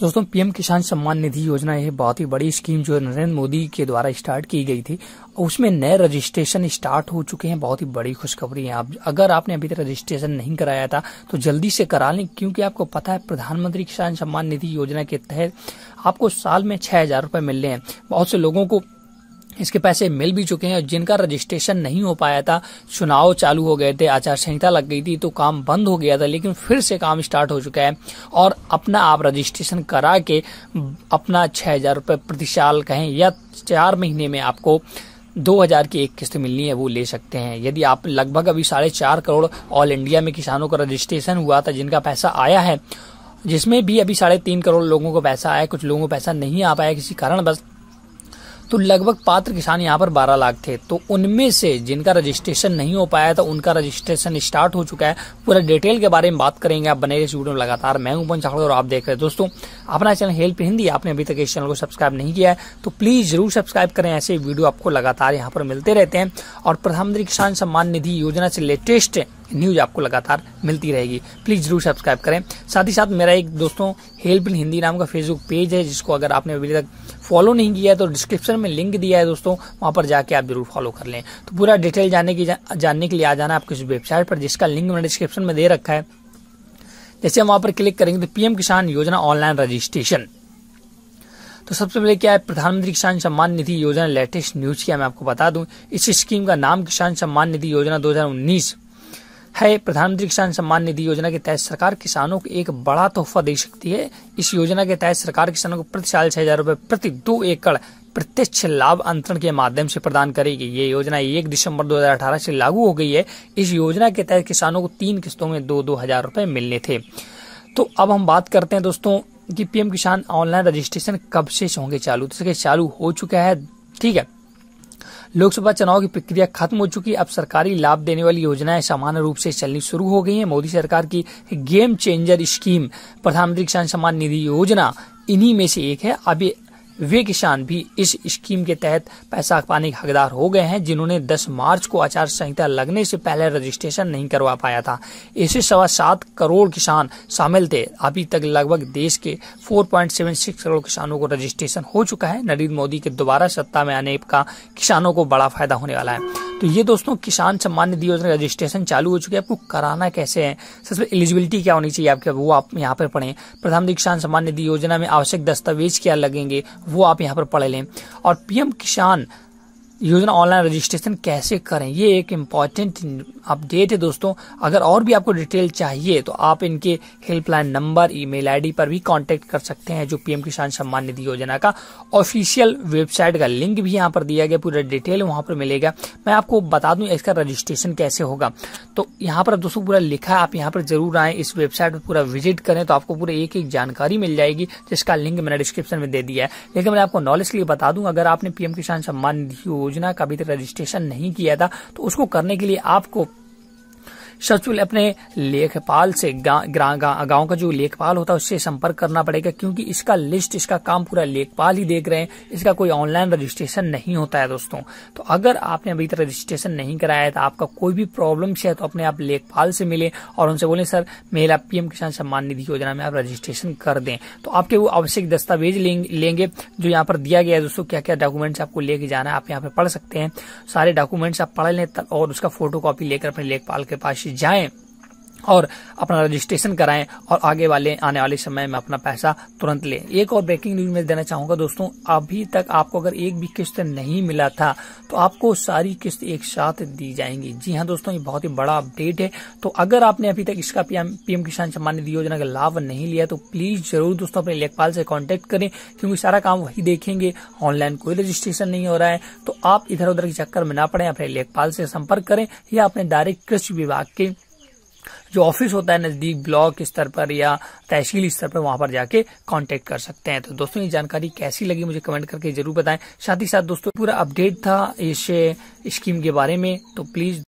दोस्तों पीएम किसान सम्मान निधि योजना यह बहुत ही बड़ी स्कीम जो नरेंद्र मोदी के द्वारा स्टार्ट की गई थी उसमें नए रजिस्ट्रेशन स्टार्ट हो चुके हैं बहुत ही बड़ी खुशखबरी है आप अगर आपने अभी तक रजिस्ट्रेशन नहीं कराया था तो जल्दी से करा लें क्योंकि आपको पता है प्रधानमंत्री किसान सम्मान निधि योजना के तहत आपको साल में छह हजार रूपये मिलने हैं बहुत से लोगों को इसके पैसे मिल भी चुके हैं और जिनका रजिस्ट्रेशन नहीं हो पाया था चुनाव चालू हो गए थे आचार संहिता लग गई थी तो काम बंद हो गया था लेकिन फिर से काम स्टार्ट हो चुका है और अपना आप रजिस्ट्रेशन करा के अपना छह हजार रूपये प्रतिशाल कहें या चार महीने में आपको दो हजार की एक किस्त मिलनी है वो ले सकते हैं यदि आप लगभग अभी साढ़े चार करोड़ ऑल इंडिया में किसानों का रजिस्ट्रेशन हुआ था जिनका पैसा आया है जिसमें भी अभी साढ़े तीन करोड़ लोगों को पैसा आया कुछ लोगों को पैसा नहीं आ पाया किसी कारण बस तो लगभग पात्र किसान यहाँ पर बारह लाख थे तो उनमें से जिनका रजिस्ट्रेशन नहीं हो पाया था उनका रजिस्ट्रेशन स्टार्ट हो चुका है पूरा डिटेल के बारे में बात करेंगे आप बने इस वीडियो में लगातार मैं हूं पंचाखड़ और आप देख रहे हैं दोस्तों अपना चैनल हेल्प हिंदी आपने अभी तक इस चैनल को सब्सक्राइब नहीं किया है तो प्लीज जरूर सब्सक्राइब करें ऐसे वीडियो आपको लगातार यहाँ पर मिलते रहते हैं और प्रधानमंत्री किसान सम्मान निधि योजना से लेटेस्ट न्यूज आपको लगातार मिलती रहेगी प्लीज जरूर सब्सक्राइब करें साथ ही साथ मेरा एक दोस्तों हेल्प इन हिंदी नाम का फेसबुक पेज है जिसको अगर आपने अभी तक फॉलो नहीं किया है तो डिस्क्रिप्शन में लिंक दिया है दोस्तों वहां पर जाके आप जरूर फॉलो कर लें तो पूरा डिटेल जानने की जा, जानने के लिए आ जाना आपकी वेबसाइट पर जिसका लिंक मैंने डिस्क्रिप्शन में दे रखा है जैसे हम वहां पर क्लिक करेंगे तो पीएम किसान योजना ऑनलाइन रजिस्ट्रेशन तो सबसे पहले क्या है प्रधानमंत्री किसान सम्मान निधि योजना लेटेस्ट न्यूज क्या मैं आपको बता दूं इस स्कीम का नाम किसान सम्मान निधि योजना है प्रधानमंत्री किसान सम्मान निधि योजना के तहत सरकार किसानों को एक बड़ा तोहफा दे सकती है इस योजना के तहत सरकार किसानों को प्रति साल छह हजार रूपए प्रति दो एकड़ प्रत्यक्ष लाभ अंतरण के माध्यम से प्रदान करेगी ये योजना एक दिसंबर 2018 से लागू हो गई है इस योजना के तहत किसानों को तीन किस्तों में दो दो हजार रूपए मिलने थे तो अब हम बात करते हैं दोस्तों कि पीएम किसान ऑनलाइन रजिस्ट्रेशन कब से होंगे चालू तो चालू हो चुका है ठीक है लोकसभा चुनाव की प्रक्रिया खत्म हो चुकी अब सरकारी लाभ देने वाली योजनाएं सामान्य रूप से चलनी शुरू हो गई हैं मोदी सरकार की गेम चेंजर स्कीम प्रधानमंत्री किसान सम्मान निधि योजना इन्हीं में से एक है अभी वे किसान भी इस स्कीम के तहत पैसा पाने के हकदार हो गए हैं जिन्होंने 10 मार्च को आचार संहिता लगने से पहले रजिस्ट्रेशन नहीं करवा पाया था इसे सवा सात करोड़ किसान शामिल थे अभी तक लगभग देश के 4.76 करोड़ किसानों को रजिस्ट्रेशन हो चुका है नरेंद्र मोदी के दोबारा सत्ता में आने का किसानों को बड़ा फायदा होने वाला है तो ये दोस्तों किसान सम्मान निधि योजना रजिस्ट्रेशन चालू हो चुकी है आपको कराना कैसे है सबसे एलिजिबिलिटी क्या होनी चाहिए आपके वो आप यहाँ पर पढ़े प्रधानमंत्री किसान सम्मान निधि योजना में आवश्यक दस्तावेज क्या लगेंगे वो आप यहाँ पर पढ़ लें और पीएम किसान योजना ऑनलाइन रजिस्ट्रेशन कैसे करें ये एक इम्पॉर्टेंट अपडेट है दोस्तों अगर और भी आपको डिटेल चाहिए तो आप इनके हेल्पलाइन नंबर ईमेल आईडी पर भी कांटेक्ट कर सकते हैं जो पीएम किसान सम्मान निधि योजना का ऑफिशियल वेबसाइट का लिंक भी यहाँ पर दिया गया पूरा डिटेल वहां पर मिलेगा मैं आपको बता दूं इसका रजिस्ट्रेशन कैसे होगा तो यहाँ पर दोस्तों पूरा लिखा है आप यहाँ पर जरूर आए इस वेबसाइट पर पूरा विजिट करें तो आपको पूरा एक एक जानकारी मिल जाएगी जिसका लिंक मैंने डिस्क्रिप्शन में दे दिया है लेकिन मैं आपको नॉलेज के लिए बता दूं अगर आपने पीएम किसान सम्मान निधि योजना का अभी तक रजिस्ट्रेशन नहीं किया था तो उसको करने के लिए आपको सचुल अपने लेखपाल से गांव का जो लेखपाल होता है उससे संपर्क करना पड़ेगा क्योंकि इसका लिस्ट इसका काम पूरा लेखपाल ही देख रहे हैं इसका कोई ऑनलाइन रजिस्ट्रेशन नहीं होता है दोस्तों तो अगर आपने अभी तक रजिस्ट्रेशन नहीं कराया है तो आपका कोई भी प्रॉब्लम है तो अपने आप लेखपाल से मिले और उनसे बोले सर मेरा पीएम किसान सम्मान निधि योजना में आप रजिस्ट्रेशन कर दें तो आपके वो आवश्यक दस्तावेज लेंगे जो यहाँ पर दिया गया है दोस्तों क्या क्या डॉक्यूमेंट्स आपको लेके जाना है आप यहाँ पे पढ़ सकते हैं सारे डॉक्यूमेंट्स आप पढ़ लें और उसका फोटो लेकर अपने लेखपाल के पास जाएं और अपना रजिस्ट्रेशन कराएं और आगे वाले आने वाले समय में अपना पैसा तुरंत लें एक और ब्रेकिंग न्यूज मैं देना चाहूंगा दोस्तों अभी तक आपको अगर एक भी किस्त नहीं मिला था तो आपको सारी किस्त एक साथ दी जाएंगी जी हाँ दोस्तों ये बहुत ही बड़ा अपडेट है तो अगर आपने अभी तक इसका पीएम किसान सम्मान निधि योजना का लाभ नहीं लिया तो प्लीज जरूर दोस्तों अपने लेखपाल से कॉन्टेक्ट करें क्योंकि सारा काम वही देखेंगे ऑनलाइन कोई रजिस्ट्रेशन नहीं हो रहा है तो आप इधर उधर के चक्कर में ना पड़े अपने लेखपाल से संपर्क करें या अपने डायरेक्ट कृषि विभाग के जो ऑफिस होता है नजदीक ब्लॉक स्तर पर या तहसील स्तर पर वहां पर जाके कांटेक्ट कर सकते हैं तो दोस्तों ये जानकारी कैसी लगी मुझे कमेंट करके जरूर बताएं साथ ही साथ दोस्तों पूरा अपडेट था इस स्कीम के बारे में तो प्लीज